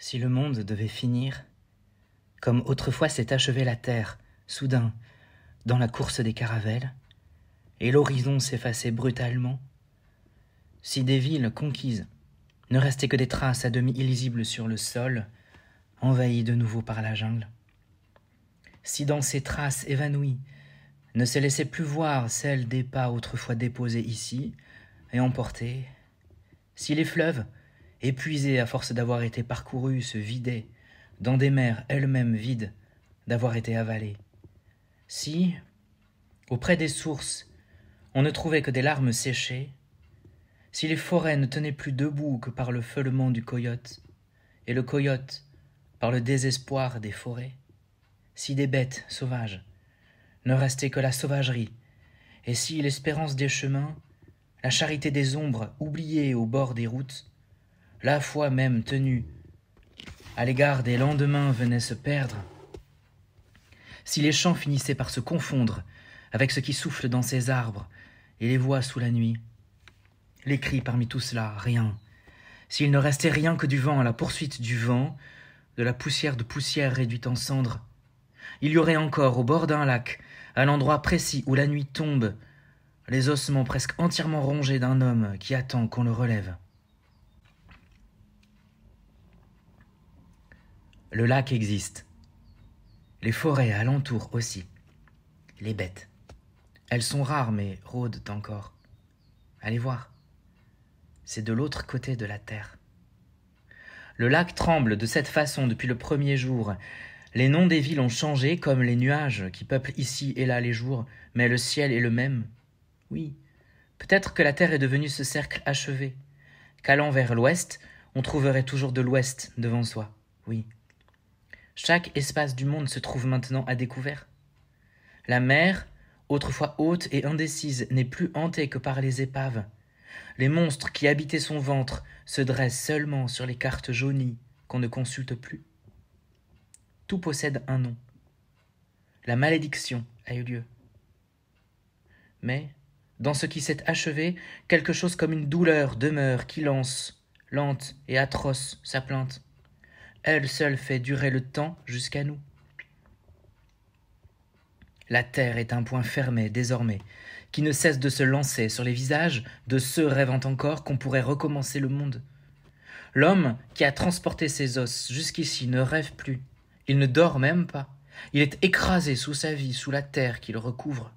Si le monde devait finir, comme autrefois s'est achevée la terre, soudain, dans la course des caravelles, et l'horizon s'effaçait brutalement, si des villes conquises ne restaient que des traces à demi illisibles sur le sol, envahies de nouveau par la jungle, si dans ces traces évanouies ne se laissaient plus voir celles des pas autrefois déposés ici et emportés, si les fleuves, épuisé à force d'avoir été parcouru, se vidait, dans des mers elles-mêmes vides, d'avoir été avalées. Si, auprès des sources, on ne trouvait que des larmes séchées, si les forêts ne tenaient plus debout que par le feulement du coyote, et le coyote par le désespoir des forêts, si des bêtes sauvages ne restaient que la sauvagerie, et si l'espérance des chemins, la charité des ombres oubliées au bord des routes, la foi même tenue, à l'égard des lendemains venait se perdre, si les chants finissaient par se confondre avec ce qui souffle dans ces arbres et les voix sous la nuit, les cris parmi tout cela, rien, s'il ne restait rien que du vent à la poursuite du vent, de la poussière de poussière réduite en cendres, il y aurait encore au bord d'un lac, à l'endroit précis où la nuit tombe, les ossements presque entièrement rongés d'un homme qui attend qu'on le relève. Le lac existe. Les forêts alentour aussi. Les bêtes. Elles sont rares mais rôdent encore. Allez voir. C'est de l'autre côté de la terre. Le lac tremble de cette façon depuis le premier jour. Les noms des villes ont changé comme les nuages qui peuplent ici et là les jours, mais le ciel est le même. Oui, peut-être que la terre est devenue ce cercle achevé. Qu'allant vers l'ouest, on trouverait toujours de l'ouest devant soi. Oui. Chaque espace du monde se trouve maintenant à découvert. La mer, autrefois haute et indécise, n'est plus hantée que par les épaves. Les monstres qui habitaient son ventre se dressent seulement sur les cartes jaunies qu'on ne consulte plus. Tout possède un nom. La malédiction a eu lieu. Mais, dans ce qui s'est achevé, quelque chose comme une douleur demeure qui lance, lente et atroce, sa plainte. Elle seule fait durer le temps jusqu'à nous. La terre est un point fermé désormais, qui ne cesse de se lancer sur les visages de ceux rêvant encore qu'on pourrait recommencer le monde. L'homme qui a transporté ses os jusqu'ici ne rêve plus, il ne dort même pas, il est écrasé sous sa vie, sous la terre qui le recouvre.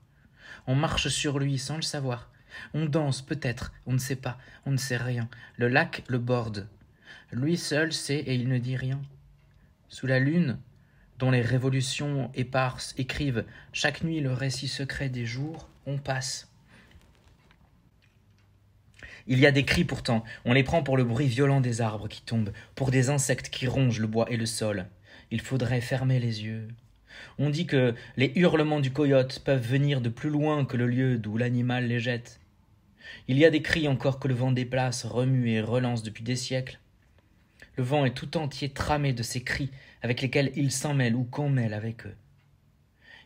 On marche sur lui sans le savoir, on danse peut-être, on ne sait pas, on ne sait rien, le lac le borde, lui seul sait et il ne dit rien. Sous la lune, dont les révolutions éparses écrivent chaque nuit le récit secret des jours, on passe. Il y a des cris pourtant, on les prend pour le bruit violent des arbres qui tombent, pour des insectes qui rongent le bois et le sol. Il faudrait fermer les yeux. On dit que les hurlements du coyote peuvent venir de plus loin que le lieu d'où l'animal les jette. Il y a des cris encore que le vent déplace, remue et relance depuis des siècles. Le vent est tout entier tramé de ces cris avec lesquels il s'en mêle ou qu'on mêle avec eux.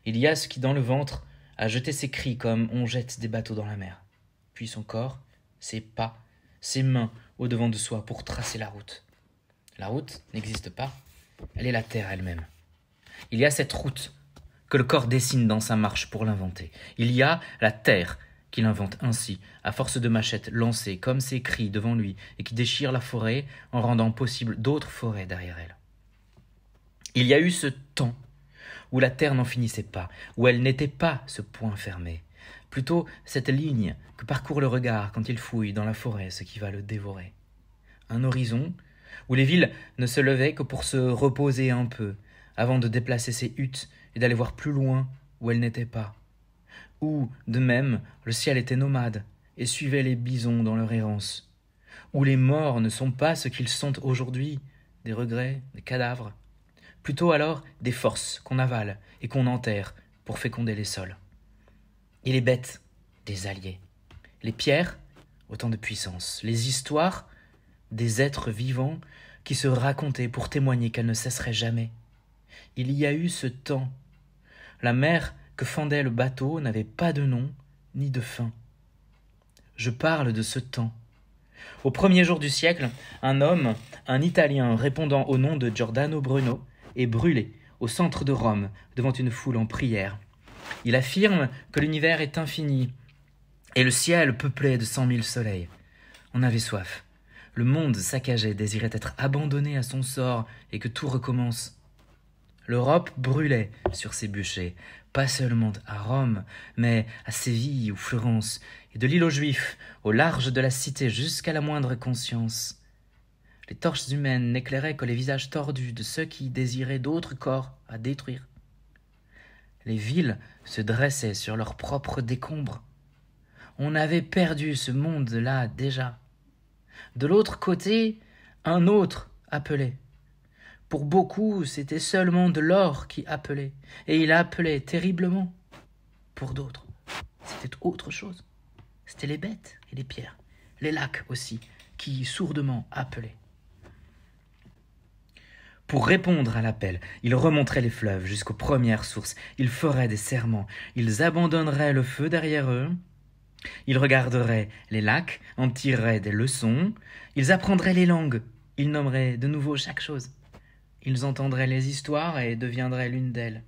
Il y a ce qui, dans le ventre, a jeté ses cris comme on jette des bateaux dans la mer. Puis son corps, ses pas, ses mains au-devant de soi pour tracer la route. La route n'existe pas, elle est la terre elle-même. Il y a cette route que le corps dessine dans sa marche pour l'inventer. Il y a la terre qu'il invente ainsi, à force de machettes lancées comme ses cris devant lui et qui déchirent la forêt en rendant possible d'autres forêts derrière elle. Il y a eu ce temps où la terre n'en finissait pas, où elle n'était pas ce point fermé, plutôt cette ligne que parcourt le regard quand il fouille dans la forêt ce qui va le dévorer. Un horizon où les villes ne se levaient que pour se reposer un peu, avant de déplacer ses huttes et d'aller voir plus loin où elles n'étaient pas de même, le ciel était nomade et suivait les bisons dans leur errance, où les morts ne sont pas ce qu'ils sont aujourd'hui, des regrets, des cadavres, plutôt alors des forces qu'on avale et qu'on enterre pour féconder les sols. Et les bêtes, des alliés. Les pierres, autant de puissance. Les histoires, des êtres vivants qui se racontaient pour témoigner qu'elles ne cesseraient jamais. Il y a eu ce temps. La mer que fendait le bateau n'avait pas de nom ni de fin. Je parle de ce temps. Au premier jour du siècle, un homme, un Italien répondant au nom de Giordano Bruno, est brûlé au centre de Rome devant une foule en prière. Il affirme que l'univers est infini et le ciel peuplé de cent mille soleils. On avait soif. Le monde saccagé désirait être abandonné à son sort et que tout recommence. L'Europe brûlait sur ses bûchers, pas seulement à Rome, mais à Séville ou Florence, et de l'île aux Juifs, au large de la cité jusqu'à la moindre conscience. Les torches humaines n'éclairaient que les visages tordus de ceux qui désiraient d'autres corps à détruire. Les villes se dressaient sur leurs propres décombres. On avait perdu ce monde-là déjà. De l'autre côté, un autre appelait. Pour beaucoup, c'était seulement de l'or qui appelait, et il appelait terriblement. Pour d'autres, c'était autre chose. C'était les bêtes et les pierres, les lacs aussi, qui sourdement appelaient. Pour répondre à l'appel, ils remonteraient les fleuves jusqu'aux premières sources, ils feraient des serments, ils abandonneraient le feu derrière eux, ils regarderaient les lacs, en tireraient des leçons, ils apprendraient les langues, ils nommeraient de nouveau chaque chose. Ils entendraient les histoires et deviendraient l'une d'elles.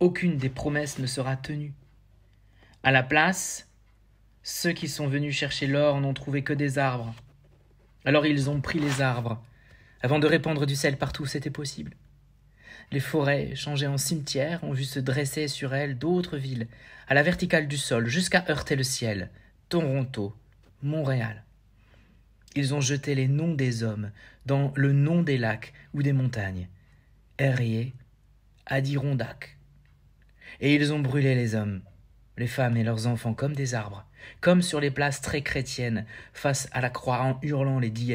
Aucune des promesses ne sera tenue. À la place, ceux qui sont venus chercher l'or n'ont trouvé que des arbres. Alors ils ont pris les arbres, avant de répandre du sel partout c'était possible. Les forêts, changées en cimetières, ont vu se dresser sur elles d'autres villes, à la verticale du sol, jusqu'à heurter le ciel. Toronto, Montréal. Ils ont jeté les noms des hommes dans le nom des lacs ou des montagnes. Herrié, Adirondack. Et ils ont brûlé les hommes, les femmes et leurs enfants comme des arbres, comme sur les places très chrétiennes, face à la croix en hurlant les dies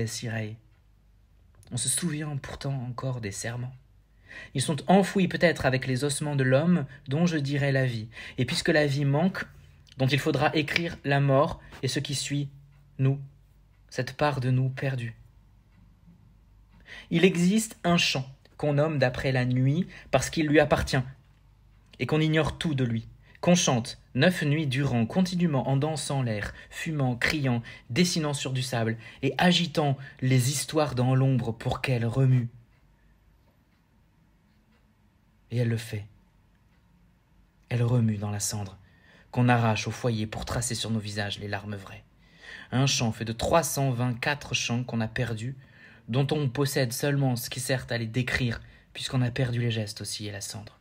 On se souvient pourtant encore des serments. Ils sont enfouis peut-être avec les ossements de l'homme dont je dirai la vie. Et puisque la vie manque, dont il faudra écrire la mort et ce qui suit, nous, cette part de nous perdue. Il existe un chant qu'on nomme d'après la nuit parce qu'il lui appartient, et qu'on ignore tout de lui, qu'on chante neuf nuits durant, continuellement en dansant l'air, fumant, criant, dessinant sur du sable, et agitant les histoires dans l'ombre pour qu'elles remuent. Et elle le fait. Elle remue dans la cendre, qu'on arrache au foyer pour tracer sur nos visages les larmes vraies. Un chant fait de 324 chants qu'on a perdus, dont on possède seulement ce qui sert à les décrire, puisqu'on a perdu les gestes aussi et la cendre.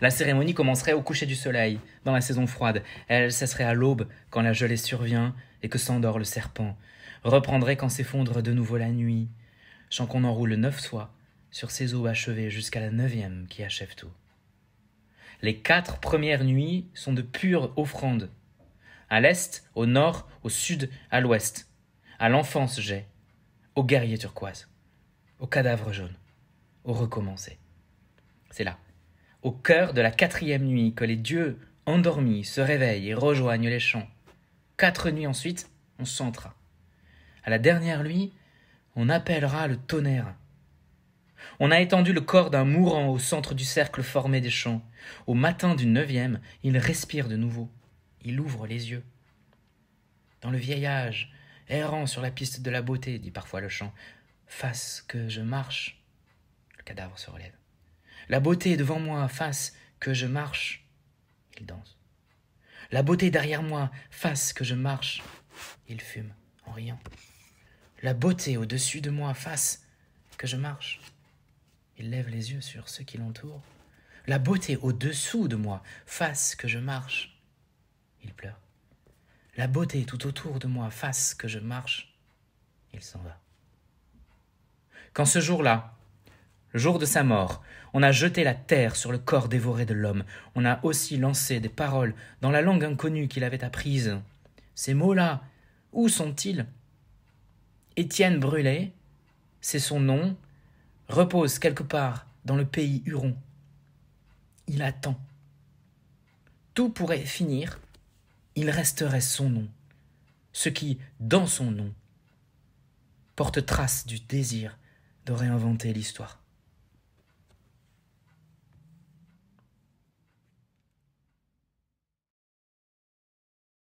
La cérémonie commencerait au coucher du soleil, dans la saison froide. Elle cesserait à l'aube, quand la gelée survient et que s'endort le serpent. Reprendrait quand s'effondre de nouveau la nuit. Chant qu'on enroule neuf fois, sur ses eaux achevées jusqu'à la neuvième qui achève tout. Les quatre premières nuits sont de pures offrandes à l'est, au nord, au sud, à l'ouest. À l'enfance j'ai, aux guerriers turquoises, aux cadavres jaunes, au recommencer. C'est là, au cœur de la quatrième nuit, que les dieux endormis se réveillent et rejoignent les champs. Quatre nuits ensuite, on s'entra. À la dernière nuit, on appellera le tonnerre. On a étendu le corps d'un mourant au centre du cercle formé des champs. Au matin du neuvième, il respire de nouveau il ouvre les yeux. Dans le vieil errant sur la piste de la beauté, dit parfois le chant, face que je marche. Le cadavre se relève. La beauté devant moi, face que je marche. Il danse. La beauté derrière moi, face que je marche. Il fume en riant. La beauté au-dessus de moi, face que je marche. Il lève les yeux sur ceux qui l'entourent. La beauté au-dessous de moi, face que je marche. Il pleure. La beauté tout autour de moi fasse que je marche. Il s'en va. Quand ce jour-là, le jour de sa mort, on a jeté la terre sur le corps dévoré de l'homme, on a aussi lancé des paroles dans la langue inconnue qu'il avait apprise. Ces mots-là, où sont-ils Étienne Brûlé, c'est son nom, repose quelque part dans le pays Huron. Il attend. Tout pourrait finir il resterait son nom, ce qui, dans son nom, porte trace du désir de réinventer l'histoire.